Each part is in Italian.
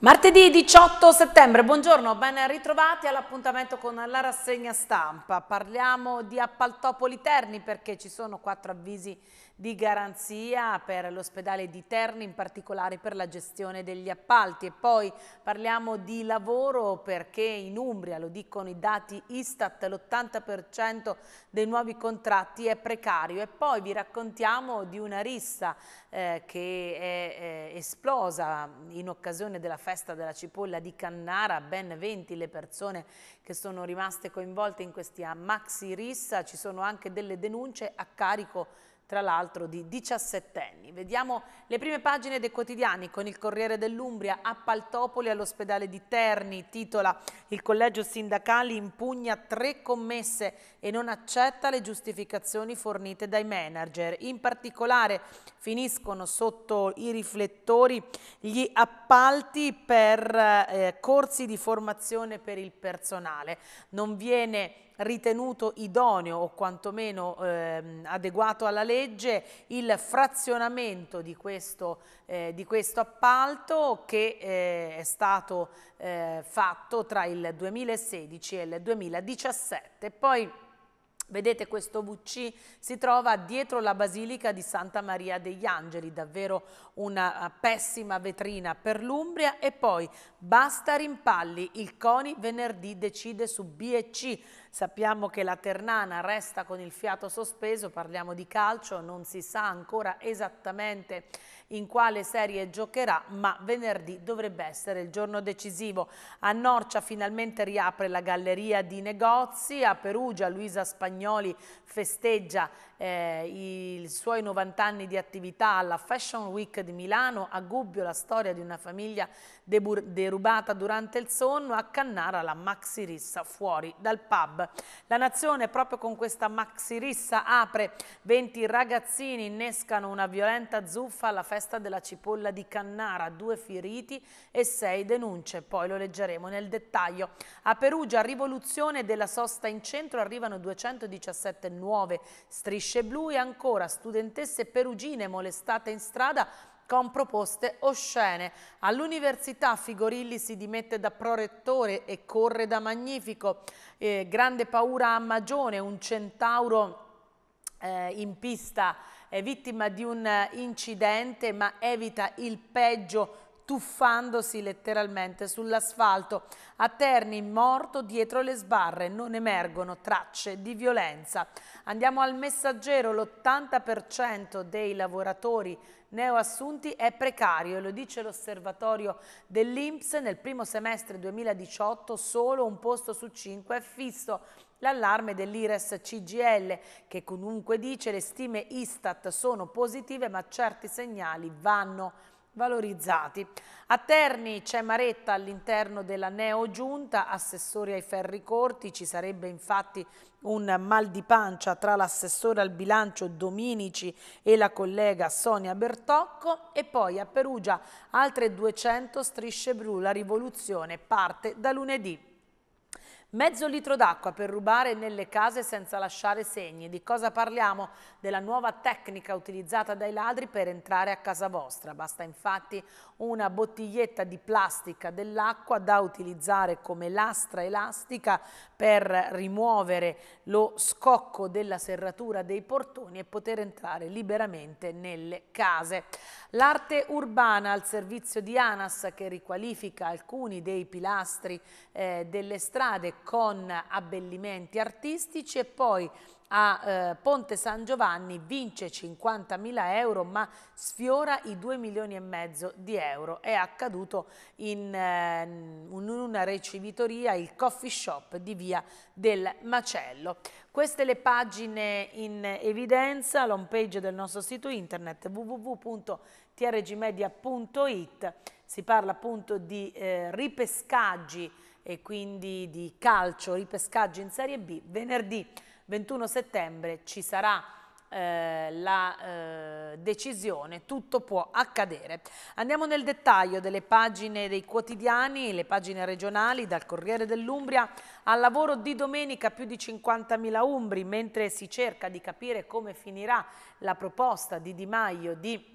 Martedì 18 settembre, buongiorno, ben ritrovati all'appuntamento con la rassegna stampa. Parliamo di Appaltopoli Terni perché ci sono quattro avvisi di garanzia per l'ospedale di Terni, in particolare per la gestione degli appalti. E poi parliamo di lavoro perché in Umbria, lo dicono i dati Istat, l'80% dei nuovi contratti è precario. E poi vi raccontiamo di una rissa eh, che è eh, esplosa in occasione della festa della cipolla di Cannara, ben 20 le persone che sono rimaste coinvolte in questa maxi rissa, ci sono anche delle denunce a carico di tra l'altro di 17 anni. Vediamo le prime pagine dei quotidiani con il Corriere dell'Umbria a Paltopoli all'ospedale di Terni, titola Il collegio sindacale impugna tre commesse e non accetta le giustificazioni fornite dai manager. In particolare finiscono sotto i riflettori gli appalti per eh, corsi di formazione per il personale. Non viene ritenuto idoneo o quantomeno eh, adeguato alla legge il frazionamento di questo, eh, di questo appalto che eh, è stato eh, fatto tra il 2016 e il 2017. Poi Vedete questo VC si trova dietro la Basilica di Santa Maria degli Angeli, davvero una eh, pessima vetrina per l'Umbria e poi basta rimpalli, il CONI venerdì decide su B e C, sappiamo che la Ternana resta con il fiato sospeso, parliamo di calcio, non si sa ancora esattamente in quale serie giocherà, ma venerdì dovrebbe essere il giorno decisivo. A Norcia finalmente riapre la galleria di negozi, a Perugia Luisa Spagnoli festeggia eh, i suoi 90 anni di attività alla Fashion Week di Milano, a Gubbio la storia di una famiglia derubata durante il sonno, a Cannara la maxi rissa fuori dal pub. La Nazione proprio con questa maxi rissa apre 20 ragazzini innescano una violenta zuffa alla festa della cipolla di Cannara, due feriti e sei denunce, poi lo leggeremo nel dettaglio. A Perugia rivoluzione della sosta in centro arrivano 217 nuove strisce Strisce Blu e ancora studentesse perugine molestate in strada con proposte oscene. All'Università Figorilli si dimette da prorettore e corre da magnifico. Eh, grande paura a Magione, un centauro eh, in pista è vittima di un eh, incidente ma evita il peggio tuffandosi letteralmente sull'asfalto. A Terni, morto dietro le sbarre, non emergono tracce di violenza. Andiamo al messaggero, l'80% dei lavoratori neoassunti è precario, lo dice l'osservatorio dell'Inps, nel primo semestre 2018 solo un posto su cinque è fisso. L'allarme dell'Ires CGL che comunque dice le stime Istat sono positive ma certi segnali vanno valorizzati. A Terni c'è Maretta all'interno della Neo Giunta, assessori ai ferri corti, ci sarebbe infatti un mal di pancia tra l'assessore al bilancio Dominici e la collega Sonia Bertocco e poi a Perugia altre 200 strisce blu, la rivoluzione parte da lunedì. Mezzo litro d'acqua per rubare nelle case senza lasciare segni. Di cosa parliamo? Della nuova tecnica utilizzata dai ladri per entrare a casa vostra. Basta infatti una bottiglietta di plastica dell'acqua da utilizzare come lastra elastica per rimuovere lo scocco della serratura dei portoni e poter entrare liberamente nelle case. L'arte urbana al servizio di ANAS che riqualifica alcuni dei pilastri eh, delle strade con abbellimenti artistici e poi a eh, Ponte San Giovanni vince 50.000 euro ma sfiora i 2 milioni e mezzo di euro. È accaduto in, eh, in una ricevitoria, il coffee shop di via del Macello. Queste le pagine in evidenza, l'home page del nostro sito internet www.trgmedia.it. Si parla appunto di eh, ripescaggi e quindi di calcio, ripescaggio in Serie B. Venerdì 21 settembre ci sarà eh, la eh, decisione, tutto può accadere. Andiamo nel dettaglio delle pagine dei quotidiani, le pagine regionali, dal Corriere dell'Umbria al lavoro di domenica più di 50.000 umbri, mentre si cerca di capire come finirà la proposta di Di Maio di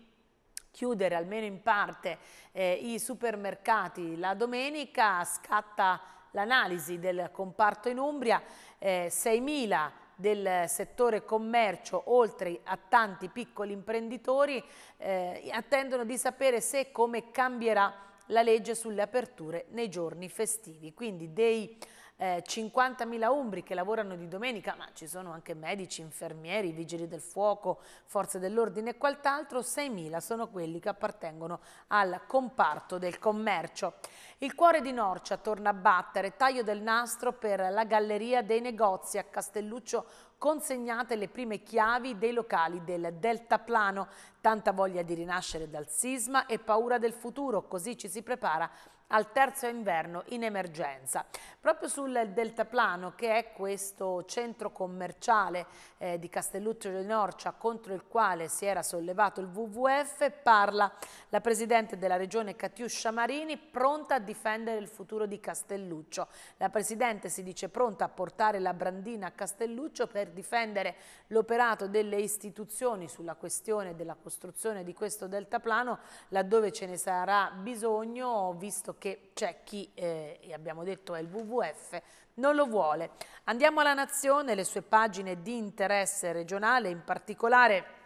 chiudere almeno in parte eh, i supermercati la domenica, scatta l'analisi del comparto in Umbria, eh, 6.000 del settore commercio, oltre a tanti piccoli imprenditori, eh, attendono di sapere se e come cambierà la legge sulle aperture nei giorni festivi. Quindi dei eh, 50.000 umbri che lavorano di domenica, ma ci sono anche medici, infermieri, vigili del fuoco, forze dell'ordine e quant'altro, 6.000 sono quelli che appartengono al comparto del commercio. Il cuore di Norcia torna a battere, taglio del nastro per la galleria dei negozi a Castelluccio consegnate le prime chiavi dei locali del deltaplano. Tanta voglia di rinascere dal sisma e paura del futuro, così ci si prepara al terzo inverno in emergenza. Proprio sul deltaplano, che è questo centro commerciale eh, di Castelluccio di Norcia contro il quale si era sollevato il WWF, parla la Presidente della Regione Catiuscia Marini, pronta a difendere il futuro di Castelluccio. La Presidente si dice pronta a portare la brandina a Castelluccio per difendere l'operato delle istituzioni sulla questione della costruzione di questo deltaplano, laddove ce ne sarà bisogno, visto che che c'è chi, eh, abbiamo detto, è il WWF, non lo vuole. Andiamo alla Nazione, le sue pagine di interesse regionale, in particolare...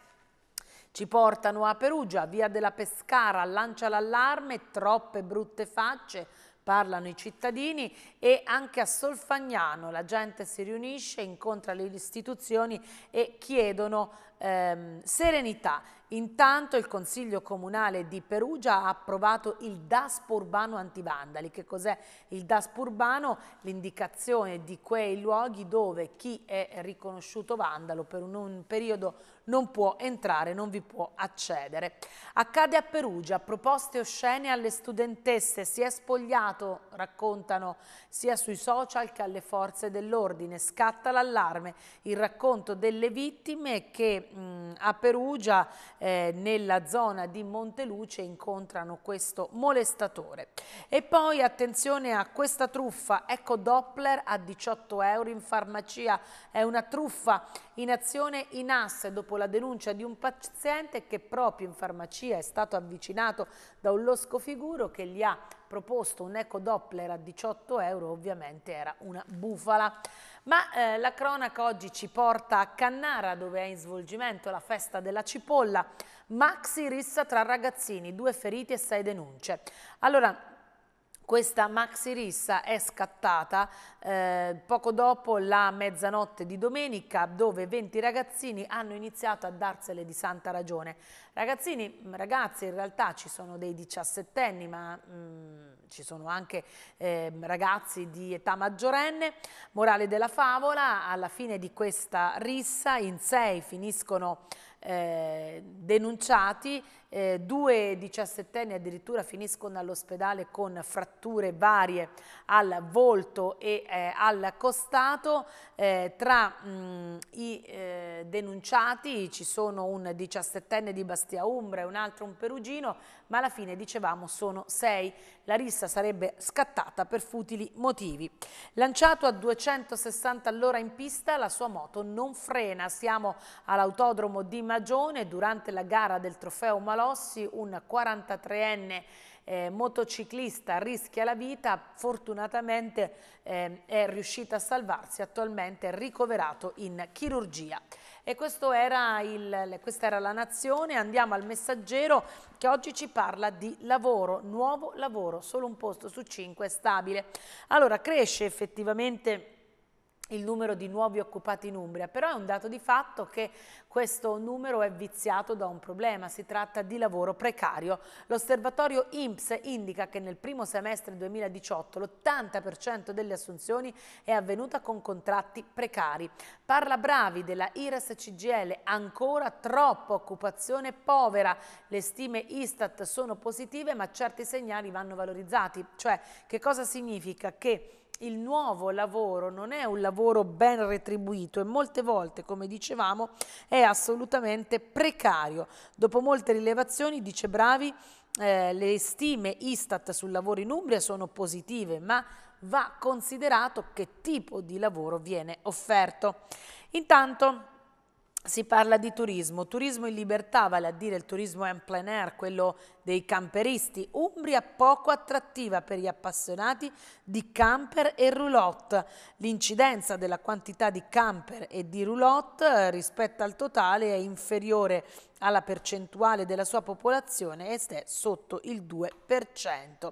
Ci portano a Perugia, via della Pescara, lancia l'allarme, troppe brutte facce, parlano i cittadini e anche a Solfagnano la gente si riunisce, incontra le istituzioni e chiedono ehm, serenità. Intanto il Consiglio Comunale di Perugia ha approvato il DASP urbano antivandali. Che cos'è il DASP urbano? L'indicazione di quei luoghi dove chi è riconosciuto vandalo per un, un periodo non può entrare, non vi può accedere. Accade a Perugia, proposte oscene alle studentesse, si è spogliato, raccontano sia sui social che alle forze dell'ordine, scatta l'allarme, il racconto delle vittime che mh, a Perugia eh, nella zona di Monteluce incontrano questo molestatore. E poi attenzione a questa truffa, ecco Doppler a 18 euro in farmacia, è una truffa in azione in AS dopo la denuncia di un paziente che proprio in farmacia è stato avvicinato da un losco figuro che gli ha proposto un eco Doppler a 18 euro, ovviamente era una bufala. Ma eh, la cronaca oggi ci porta a Cannara dove è in svolgimento la festa della cipolla. Maxi rissa tra ragazzini, due feriti e sei denunce. Allora, questa maxi rissa è scattata eh, poco dopo la mezzanotte di domenica dove 20 ragazzini hanno iniziato a darsele di santa ragione. Ragazzini, mm, ragazzi in realtà ci sono dei 17 anni, ma mh, mm, ci sono anche eh, ragazzi di età maggiorenne. Morale della favola, alla fine di questa rissa in sei finiscono eh, denunciati eh, due diciassettenni addirittura finiscono all'ospedale con fratture varie al volto e eh, al costato, eh, tra mh, mm, i eh, denunciati ci sono un diciassettenne di Bastia Umbra e un altro un perugino, ma alla fine dicevamo sono sei. La rissa sarebbe scattata per futili motivi. Lanciato a 260 all'ora in pista, la sua moto non frena. Siamo all'autodromo di Magione durante la gara del trofeo Malò Rossi, un 43enne eh, motociclista, rischia la vita, fortunatamente eh, è riuscita a salvarsi, attualmente è ricoverato in chirurgia. E era il, questa era la Nazione, andiamo al messaggero che oggi ci parla di lavoro, nuovo lavoro, solo un posto su cinque è stabile. Allora cresce effettivamente il numero di nuovi occupati in Umbria, però è un dato di fatto che questo numero è viziato da un problema, si tratta di lavoro precario. L'osservatorio INPS indica che nel primo semestre 2018 l'80% delle assunzioni è avvenuta con contratti precari. Parla Bravi della IRES CGL, ancora troppa occupazione povera, le stime Istat sono positive ma certi segnali vanno valorizzati, cioè che cosa significa? Che il nuovo lavoro non è un lavoro ben retribuito e molte volte, come dicevamo, è assolutamente precario. Dopo molte rilevazioni, dice Bravi, eh, le stime Istat sul lavoro in Umbria sono positive, ma va considerato che tipo di lavoro viene offerto. Intanto si parla di turismo, turismo in libertà, vale a dire il turismo en plein air, quello dei camperisti, Umbria poco attrattiva per gli appassionati di camper e roulotte. L'incidenza della quantità di camper e di roulotte eh, rispetto al totale è inferiore alla percentuale della sua popolazione ed è sotto il 2%.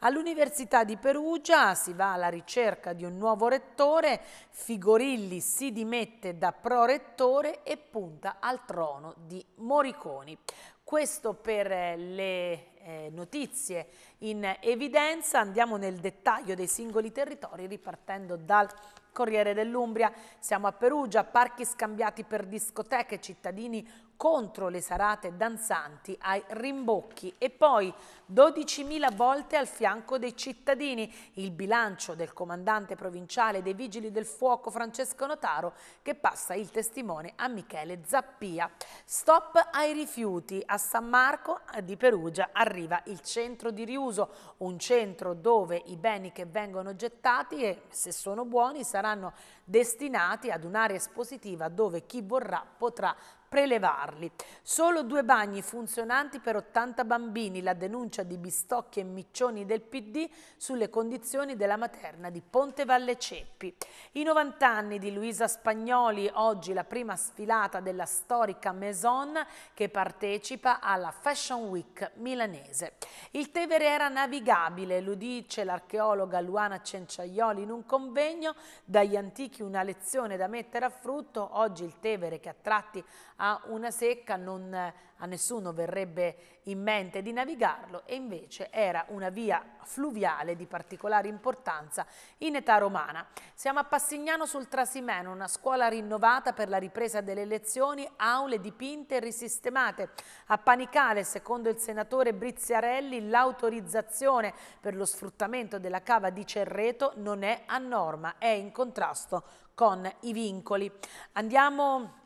All'Università di Perugia si va alla ricerca di un nuovo rettore, Figorilli si dimette da prorettore e e punta al trono di Moriconi. Questo per eh, le eh, notizie in evidenza, andiamo nel dettaglio dei singoli territori ripartendo dal Corriere dell'Umbria, siamo a Perugia, parchi scambiati per discoteche, cittadini contro le sarate danzanti ai rimbocchi e poi 12.000 volte al fianco dei cittadini. Il bilancio del comandante provinciale dei Vigili del Fuoco Francesco Notaro che passa il testimone a Michele Zappia. Stop ai rifiuti. A San Marco di Perugia arriva il centro di riuso, un centro dove i beni che vengono gettati e se sono buoni saranno destinati ad un'area espositiva dove chi vorrà potrà prelevarli. Solo due bagni funzionanti per 80 bambini, la denuncia di Bistocchi e Miccioni del PD sulle condizioni della materna di Ponte Valle Ceppi. I 90 anni di Luisa Spagnoli, oggi la prima sfilata della storica Maison che partecipa alla Fashion Week milanese. Il Tevere era navigabile, lo dice l'archeologa Luana Cenciaioli in un convegno, dagli antichi una lezione da mettere a frutto, oggi il Tevere che a tratti a una secca non, a nessuno verrebbe in mente di navigarlo e invece era una via fluviale di particolare importanza in età romana. Siamo a Passignano sul Trasimeno, una scuola rinnovata per la ripresa delle lezioni, aule dipinte e risistemate. A Panicale, secondo il senatore Brizziarelli, l'autorizzazione per lo sfruttamento della cava di Cerreto non è a norma, è in contrasto con i vincoli. Andiamo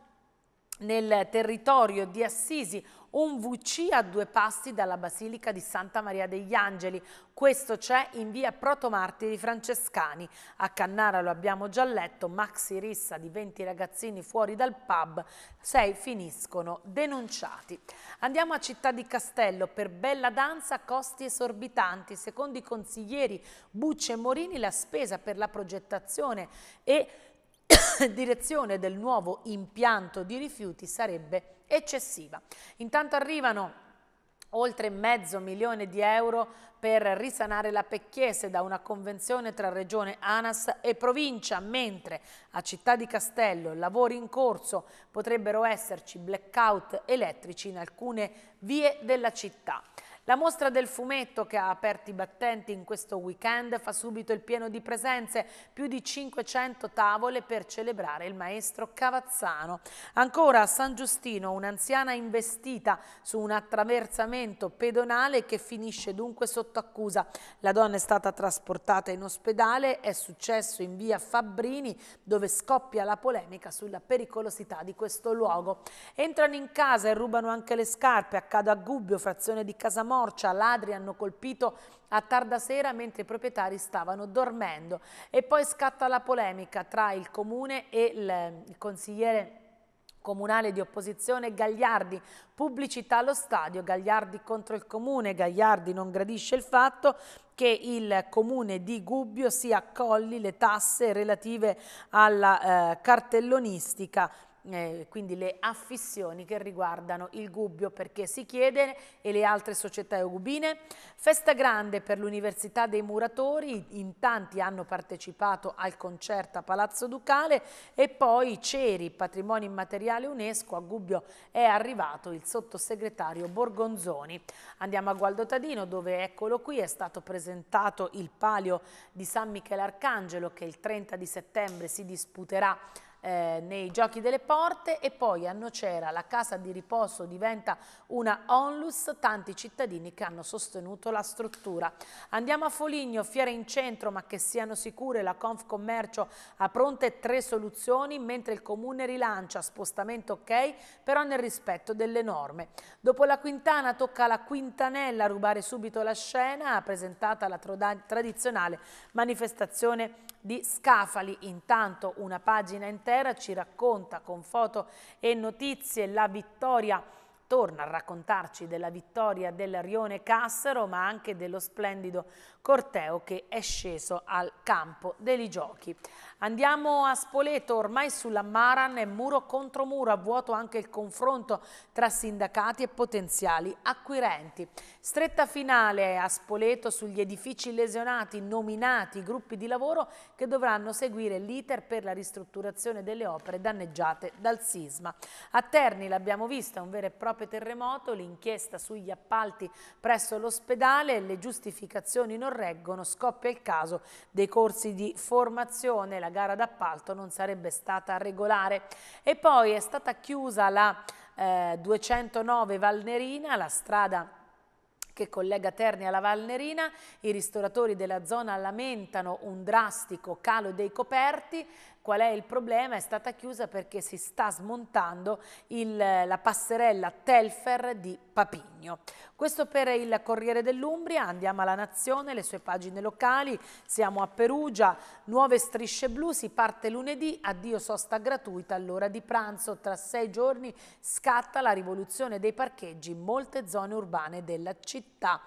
nel territorio di Assisi un VC a due passi dalla Basilica di Santa Maria degli Angeli. Questo c'è in via Protomartiri Francescani. A Cannara lo abbiamo già letto, maxi rissa di 20 ragazzini fuori dal pub, 6 finiscono denunciati. Andiamo a Città di Castello per bella danza, costi esorbitanti. Secondo i consiglieri Bucce e Morini la spesa per la progettazione e direzione del nuovo impianto di rifiuti sarebbe eccessiva. Intanto arrivano oltre mezzo milione di euro per risanare la Pecchiese da una convenzione tra Regione Anas e provincia, mentre a Città di Castello lavori in corso potrebbero esserci blackout elettrici in alcune vie della città. La mostra del fumetto che ha aperto i battenti in questo weekend fa subito il pieno di presenze, più di 500 tavole per celebrare il maestro Cavazzano. Ancora a San Giustino un'anziana investita su un attraversamento pedonale che finisce dunque sotto accusa. La donna è stata trasportata in ospedale, è successo in via Fabbrini dove scoppia la polemica sulla pericolosità di questo luogo. Entrano in casa e rubano anche le scarpe, accade a Gubbio, frazione di Casamore Morcia, ladri hanno colpito a tarda sera mentre i proprietari stavano dormendo. E poi scatta la polemica tra il comune e il, eh, il consigliere comunale di opposizione Gagliardi, pubblicità allo stadio, Gagliardi contro il comune, Gagliardi non gradisce il fatto che il comune di Gubbio si accolli le tasse relative alla eh, cartellonistica eh, quindi le affissioni che riguardano il Gubbio perché si chiede e le altre società eugubine. Festa grande per l'Università dei Muratori, in tanti hanno partecipato al concerto a Palazzo Ducale e poi Ceri, patrimonio immateriale UNESCO, a Gubbio è arrivato il sottosegretario Borgonzoni. Andiamo a Gualdotadino dove eccolo qui è stato presentato il palio di San Michele Arcangelo che il 30 di settembre si disputerà eh, nei Giochi delle Porte e poi a Nocera la casa di riposo diventa una onlus, tanti cittadini che hanno sostenuto la struttura. Andiamo a Foligno, fiera in centro ma che siano sicure, la Confcommercio ha pronte tre soluzioni mentre il Comune rilancia, spostamento ok però nel rispetto delle norme. Dopo la Quintana tocca alla Quintanella a rubare subito la scena, ha presentata la tradizionale manifestazione di Scafali, intanto una pagina intera sera ci racconta con foto e notizie la vittoria torna a raccontarci della vittoria del Rione Cassero ma anche dello splendido corteo che è sceso al campo dei giochi. Andiamo a Spoleto, ormai sulla Maran è muro contro muro, a vuoto anche il confronto tra sindacati e potenziali acquirenti. Stretta finale a Spoleto sugli edifici lesionati, nominati gruppi di lavoro che dovranno seguire l'iter per la ristrutturazione delle opere danneggiate dal sisma. A Terni l'abbiamo vista, un vero e proprio terremoto, l'inchiesta sugli appalti presso l'ospedale e le giustificazioni non correggono, scoppia il caso dei corsi di formazione, la gara d'appalto non sarebbe stata regolare. E poi è stata chiusa la eh, 209 Valnerina, la strada che collega Terni alla Valnerina, i ristoratori della zona lamentano un drastico calo dei coperti, Qual è il problema? È stata chiusa perché si sta smontando il, la passerella Telfer di Papigno. Questo per il Corriere dell'Umbria, andiamo alla Nazione, le sue pagine locali, siamo a Perugia, nuove strisce blu, si parte lunedì, addio sosta gratuita all'ora di pranzo, tra sei giorni scatta la rivoluzione dei parcheggi in molte zone urbane della città.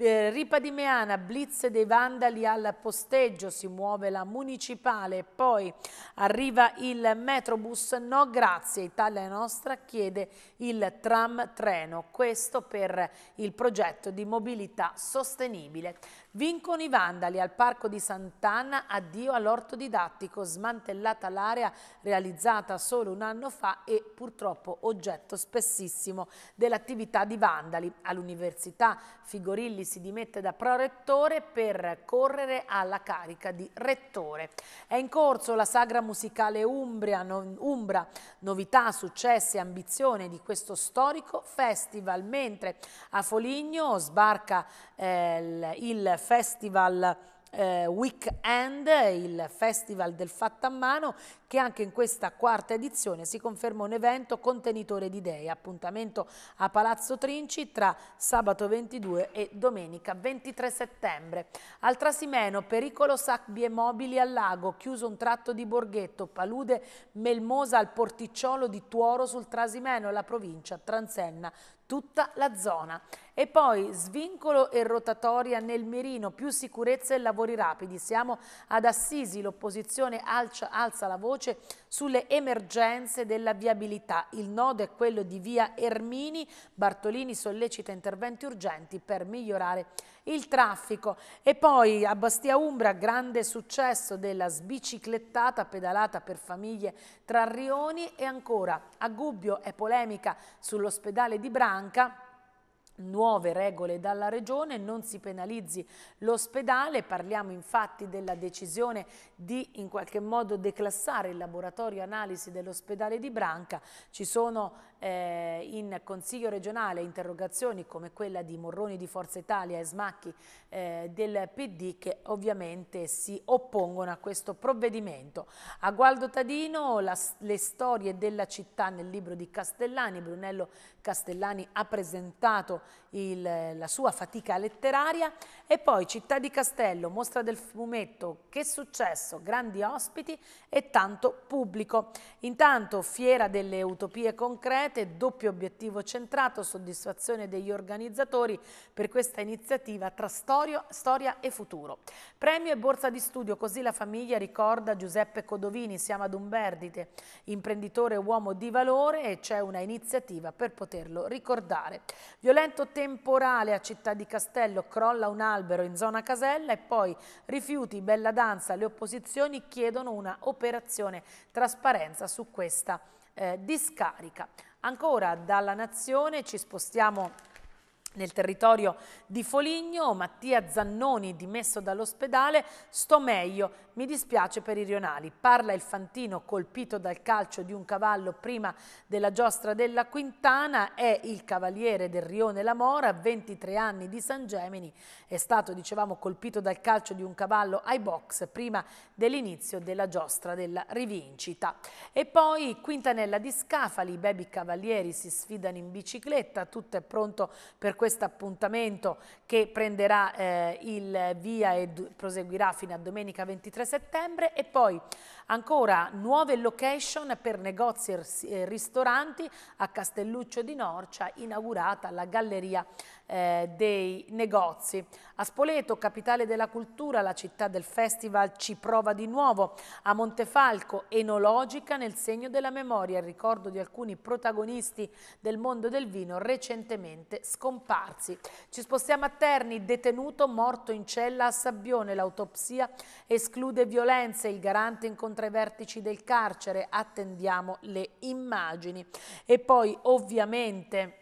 Per Ripa di Meana, blitz dei vandali al posteggio, si muove la municipale, poi arriva il metrobus, no grazie, Italia Nostra chiede il tram treno, questo per il progetto di mobilità sostenibile. Vincono i vandali al Parco di Sant'Anna, addio all'orto didattico, smantellata l'area realizzata solo un anno fa e purtroppo oggetto spessissimo dell'attività di vandali. All'Università Figorilli si dimette da prorettore per correre alla carica di rettore. È in corso la sagra musicale Umbria, no, Umbra, novità, successi e ambizione di questo storico festival, mentre a Foligno sbarca eh, il festival eh, weekend, il Festival del Fatto a Mano, che anche in questa quarta edizione si conferma un evento contenitore di idee, appuntamento a Palazzo Trinci tra sabato 22 e domenica 23 settembre. Al Trasimeno, pericolo sacbie mobili al lago, chiuso un tratto di Borghetto, palude melmosa al porticciolo di Tuoro sul Trasimeno, la provincia Transenna, tutta la zona. E poi svincolo e rotatoria nel mirino, più sicurezza e lavoro lavori rapidi. Siamo ad Assisi, l'opposizione alza, alza la voce sulle emergenze della viabilità. Il nodo è quello di via Ermini, Bartolini sollecita interventi urgenti per migliorare il traffico. E poi a Bastia Umbra, grande successo della sbiciclettata pedalata per famiglie tra rioni e ancora a Gubbio è polemica sull'ospedale di Branca nuove regole dalla Regione, non si penalizzi l'ospedale, parliamo infatti della decisione di in qualche modo declassare il laboratorio analisi dell'ospedale di Branca, ci sono eh, in Consiglio regionale interrogazioni come quella di Morroni di Forza Italia e Smacchi eh, del PD che ovviamente si oppongono a questo provvedimento. A Gualdo Tadino la, le storie della città nel libro di Castellani, Brunello Castellani ha presentato il, la sua fatica letteraria e poi Città di Castello, Mostra del Fumetto, Che Successo, grandi ospiti e tanto pubblico. Intanto Fiera delle Utopie Concrete, doppio obiettivo centrato, soddisfazione degli organizzatori per questa iniziativa tra storia, storia e futuro. Premio e borsa di studio, così la famiglia ricorda Giuseppe Codovini, siamo ad Umberdite, imprenditore uomo di valore e c'è una iniziativa per poterlo ricordare. Violento temporale a Città di Castello, crolla un'altra albero in zona Casella e poi rifiuti, bella danza, le opposizioni chiedono una operazione trasparenza su questa eh, discarica. Ancora dalla Nazione ci spostiamo nel territorio di Foligno, Mattia Zannoni dimesso dall'ospedale, sto meglio, mi dispiace per i rionali. Parla il Fantino colpito dal calcio di un cavallo prima della giostra della Quintana, è il cavaliere del rione La Mora, 23 anni di San Gemini, è stato, dicevamo, colpito dal calcio di un cavallo ai box prima dell'inizio della giostra della Rivincita. E poi Quintanella di Scafali, i baby cavalieri si sfidano in bicicletta, tutto è pronto per questo questo appuntamento che prenderà eh, il via e proseguirà fino a domenica 23 settembre e poi Ancora nuove location per negozi e eh, ristoranti a Castelluccio di Norcia, inaugurata la Galleria eh, dei Negozi. A Spoleto, capitale della cultura, la città del festival ci prova di nuovo. A Montefalco, enologica nel segno della memoria, il ricordo di alcuni protagonisti del mondo del vino recentemente scomparsi. Ci spostiamo a Terni, detenuto morto in cella a Sabbione. L'autopsia esclude violenze, il garante incontrato incontra i vertici del carcere, attendiamo le immagini. E poi ovviamente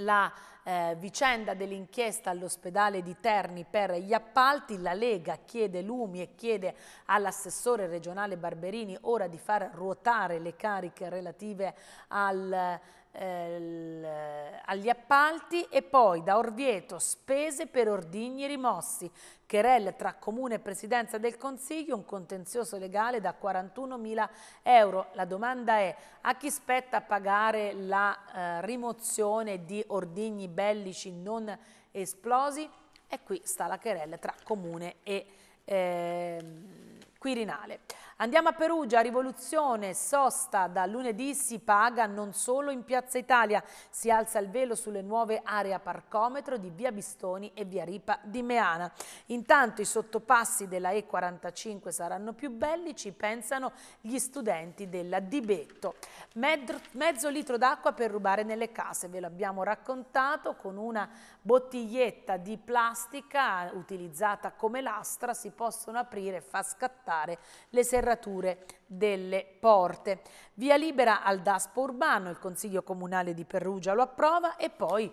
la eh, vicenda dell'inchiesta all'ospedale di Terni per gli appalti, la Lega chiede lumi e chiede all'assessore regionale Barberini ora di far ruotare le cariche relative al eh, agli appalti e poi da Orvieto spese per ordigni rimossi. Cherel tra Comune e Presidenza del Consiglio un contenzioso legale da 41.000 euro. La domanda è a chi spetta pagare la eh, rimozione di ordigni bellici non esplosi? E qui sta la querella tra Comune e eh, Quirinale. Andiamo a Perugia, rivoluzione, sosta, da lunedì si paga non solo in Piazza Italia, si alza il velo sulle nuove aree a parcometro di Via Bistoni e Via Ripa di Meana. Intanto i sottopassi della E45 saranno più belli, ci pensano gli studenti della Dibetto. Mezzo litro d'acqua per rubare nelle case, ve l'abbiamo raccontato, con una bottiglietta di plastica utilizzata come lastra si possono aprire e far scattare le serrature serrature delle porte. Via libera al Daspo Urbano, il Consiglio Comunale di Perugia lo approva e poi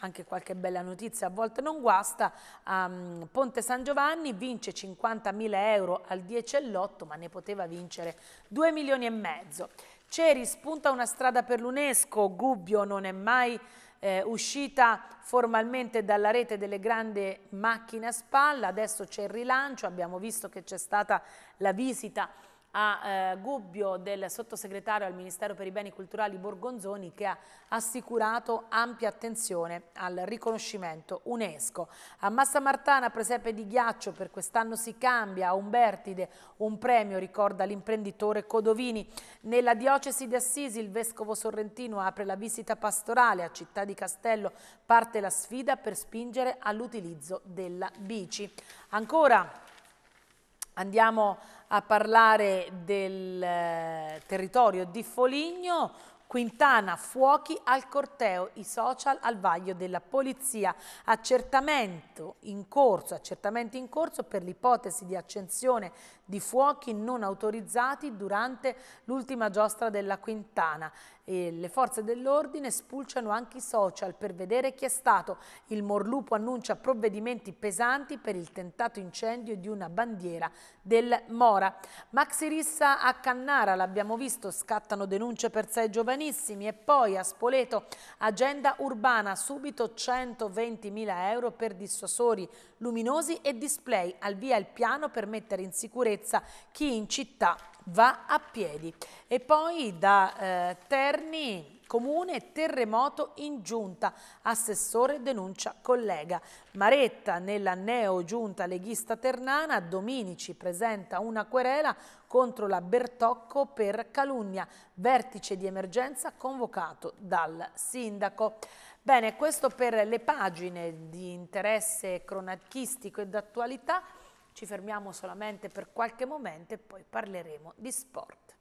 anche qualche bella notizia a volte non guasta, um, Ponte San Giovanni vince 50.000 euro al 10 e l'8 ma ne poteva vincere 2 milioni e mezzo. Ceri spunta una strada per l'UNESCO, Gubbio non è mai eh, uscita formalmente dalla rete delle grandi macchine a spalla, adesso c'è il rilancio, abbiamo visto che c'è stata la visita a eh, Gubbio del sottosegretario al Ministero per i Beni Culturali Borgonzoni che ha assicurato ampia attenzione al riconoscimento UNESCO. A Massa Martana presepe di ghiaccio per quest'anno si cambia, a Umbertide un premio ricorda l'imprenditore Codovini. Nella diocesi di Assisi il vescovo sorrentino apre la visita pastorale a Città di Castello, parte la sfida per spingere all'utilizzo della bici. Ancora Andiamo a parlare del eh, territorio di Foligno, Quintana, fuochi al corteo, i social al vaglio della polizia, accertamento in corso, accertamento in corso per l'ipotesi di accensione di fuochi non autorizzati durante l'ultima giostra della Quintana. E le forze dell'ordine spulciano anche i social per vedere chi è stato. Il Morlupo annuncia provvedimenti pesanti per il tentato incendio di una bandiera del Mora. Maxi Rissa a Cannara, l'abbiamo visto, scattano denunce per sei giovanissimi e poi a Spoleto, agenda urbana, subito 120.000 euro per dissuasori luminosi e display. Al via il piano per mettere in sicurezza sicurezza chi in città va a piedi. E poi da eh, Terni, comune, terremoto in giunta, assessore denuncia collega. Maretta nella neo giunta leghista ternana, Dominici presenta una querela contro la Bertocco per calunnia, vertice di emergenza convocato dal sindaco. Bene, questo per le pagine di interesse cronachistico e d'attualità. Ci fermiamo solamente per qualche momento e poi parleremo di sport.